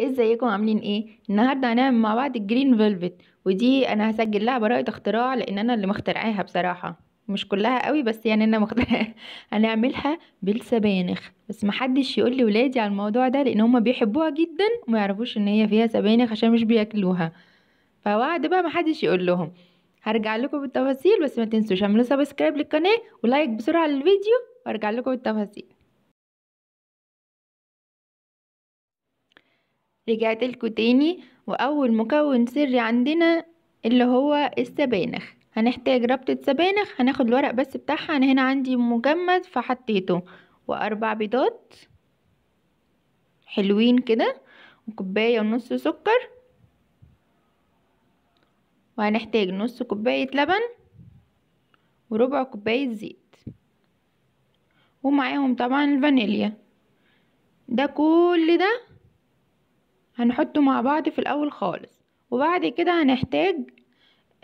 ازيكم عاملين ايه النهارده هنعمل مع بعض الجرين فيلفت ودي انا هسجل لها براءه اختراع لان انا اللي مخترعاها بصراحه مش كلها قوي بس يعني انا مخترعاها هنعملها بالسبانخ بس محدش يقول لي ولادي على الموضوع ده لان هما بيحبوها جدا وما يعرفوش ان هي فيها سبانخ عشان مش بياكلوها فوعد بقى محدش يقول لهم هرجع لكم بالتفاصيل بس ما تنسوش اعملوا سبسكرايب للقناه ولايك بسرعه للفيديو وارجع لكم بالتفاصيل رجعت لكم تاني واول مكون سري عندنا اللي هو السبانخ هنحتاج ربطة سبانخ هناخد الورق بس بتاعها انا هنا عندي مجمد فحطيته واربع بيضات حلوين كده وكوباية ونص سكر وهنحتاج نص كوباية لبن وربع كوباية زيت ومعاهم طبعا الفانيليا ده كل ده هنحطه مع بعض في الاول خالص وبعد كده هنحتاج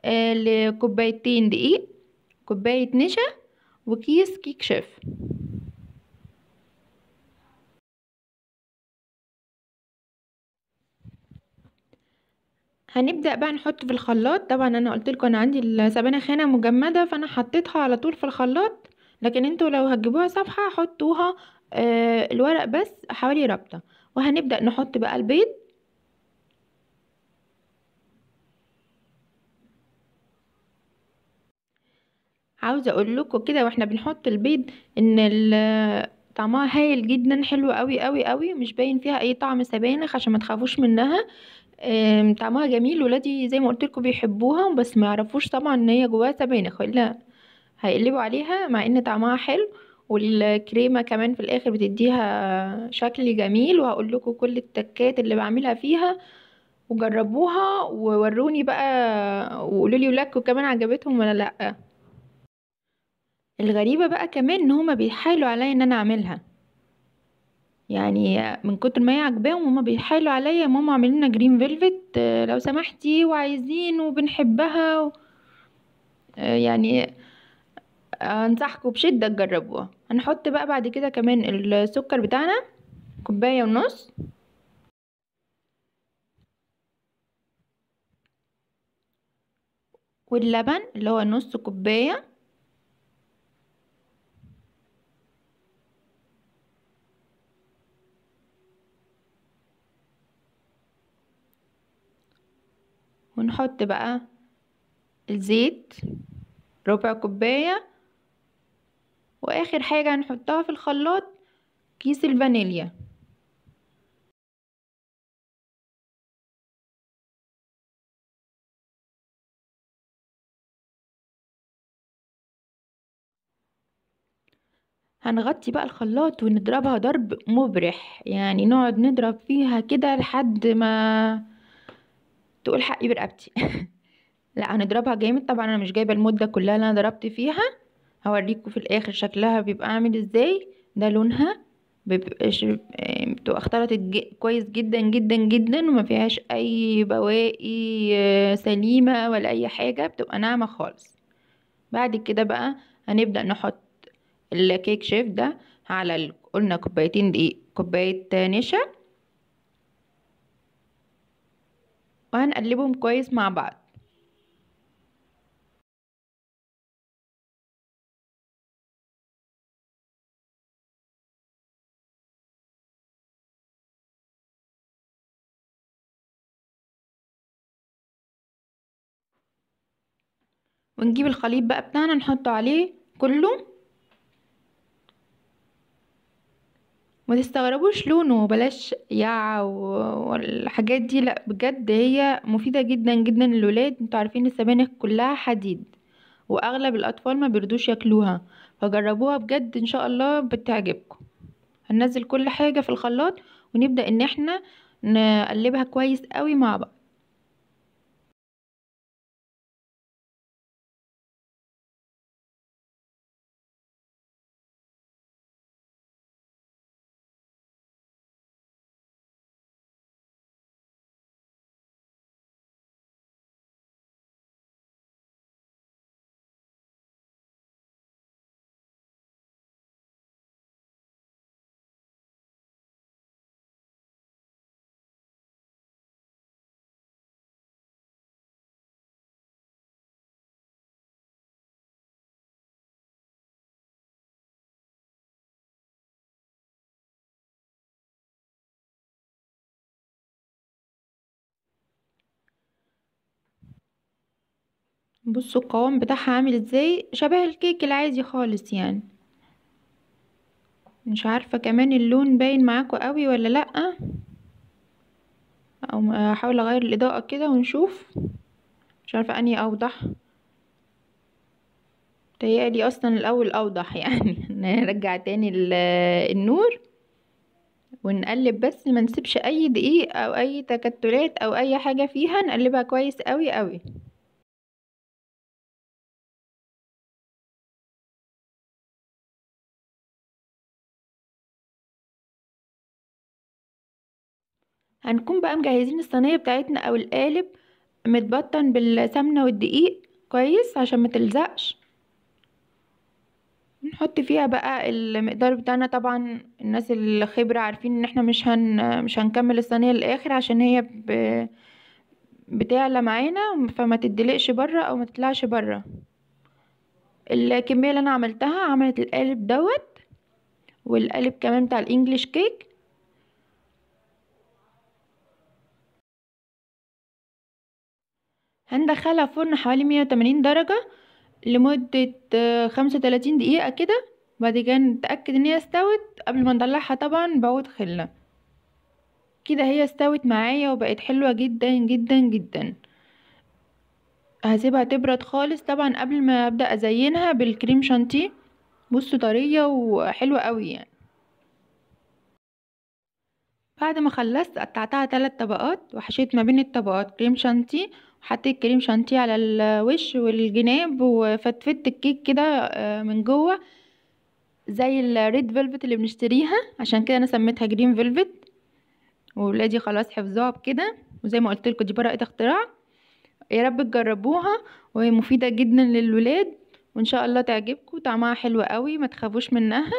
آه، لكوبايتين دقيق كوباية نشا وكيس كيك شيف هنبدأ بقى نحط في الخلاط طبعا انا قلت لكم انا عندي السبانخ هنا مجمدة فانا حطيتها على طول في الخلاط لكن انتوا لو هتجيبوها صفحة حطوها آه، الورق بس حوالي رابطة وهنبدأ نحط بقى البيض عاوزه اقول لكم كده واحنا بنحط البيض ان طعمها هايل جدا حلو قوي قوي قوي مش باين فيها اي طعم سبانخ عشان ما تخافوش منها طعمها جميل ولادي زي ما قلت لكم بيحبوها بس ما يعرفوش طبعا ان هي جواها سبانخ الا هيقلبوا عليها مع ان طعمها حلو والكريمة كمان في الاخر بتديها شكل جميل وهقول لكم كل التكات اللي بعملها فيها وجربوها ووروني بقى وقولولي ولادكم كمان عجبتهم ولا لأ الغريبة بقى كمان إن هما بيحايلوا عليا إن أنا أعملها. يعني من كتر ما هي عاجباهم هما بيحايلوا عليا يا ماما اعملي لنا green آه، لو سمحتي وعايزين وبنحبها و آه، يعني آه، أنصحكم بشدة تجربوها. هنحط بقى بعد كده كمان السكر بتاعنا كوباية ونص. واللبن اللي هو نص كوباية. ونحط بقى الزيت ربع كوباية واخر حاجة هنحطها في الخلاط كيس الفانيليا هنغطي بقى الخلاط ونضربها ضرب مبرح يعني نقعد نضرب فيها كده لحد ما تقول حقي برقبتي لا هنضربها جامد طبعا انا مش جايبه المده كلها اللي انا ضربت فيها هوريكم في الاخر شكلها بيبقى عامل ازاي ده لونها بيبقى بتبقى اختلطت كويس جدا جدا جدا وما فيهاش اي بواقي آه، سليمه ولا اي حاجه بتبقى ناعمه خالص بعد كده بقى هنبدا نحط الكيك شيف ده على قلنا كوبايتين دقيق كوبايه نشا وهنقلبهم كويس مع بعض ونجيب الخليط بقى بتاعنا نحطه عليه كله ما تستغربوش لونه بلاش يا والحاجات دي لا بجد هي مفيدة جدا جدا للولاد انتوا عارفين السبانخ كلها حديد واغلب الاطفال ما بيردوش ياكلوها فجربوها بجد ان شاء الله بتعجبكم هننزل كل حاجة في الخلاط ونبدأ ان احنا نقلبها كويس قوي مع بعض بصوا القوام بتاعها عامل ازاي شبه الكيك العادي خالص يعني مش عارفه كمان اللون باين معاكم قوي ولا لا او هحاول اغير الاضاءه كده ونشوف مش عارفه اني اوضح تهيألي اصلا الاول اوضح يعني نرجع تاني النور ونقلب بس ما نسيبش اي دقيق او اي تكتلات او اي حاجه فيها نقلبها كويس قوي قوي هنكون بقى مجهزين الصينيه بتاعتنا او القالب متبطن بالسمنه والدقيق كويس عشان ما تلزقش نحط فيها بقى المقدار بتاعنا طبعا الناس الخبره عارفين ان احنا مش هن مش هنكمل الصينيه للاخر عشان هي ب... بتعلى معانا فما تدلقش بره او ما تطلعش بره الكميه اللي انا عملتها عملت القالب دوت والقالب كمان بتاع الانجليش كيك هندخلها فرن حوالي مية وتمانين درجة لمدة آه، خمسة وتلاتين دقيقة كده بعد كده نتأكد ان هي استوت قبل ما نطلعها طبعا بعود خلة كده هي استوت معايا وبقت حلوة جدا جدا جدا هسيبها تبرد خالص طبعا قبل ما ابدأ ازينها بالكريم شانتيه بصوا طرية وحلوة قوي يعني بعد ما خلصت قطعتها تلات طبقات وحشيت ما بين الطبقات كريم شانتيه حطيت كريم شانتيه على الوش والجناب وفتفت الكيك كده آه، من جوه زي الريد فيلفت اللي بنشتريها عشان كده انا سميتها جرين فيلفت وولادي خلاص حفظوها بكده وزي ما قلت لكم دي براءه اختراع يا رب تجربوها وهي مفيده جدا للولاد وان شاء الله تعجبكم طعمها حلو قوي ما تخافوش منها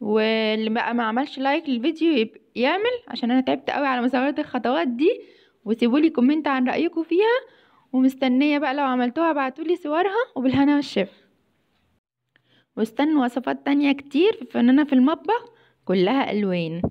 واللي بقى ما عملش لايك للفيديو يعمل عشان انا تعبت قوي على مزاولة الخطوات دي وسيبولي كومنت عن رأيكم فيها ومستنية بقى لو عملتوها بعتولي صورها وبالهنا والشفا واستنوا وصفات تانية كتير في فنانة في المطبخ كلها ألوان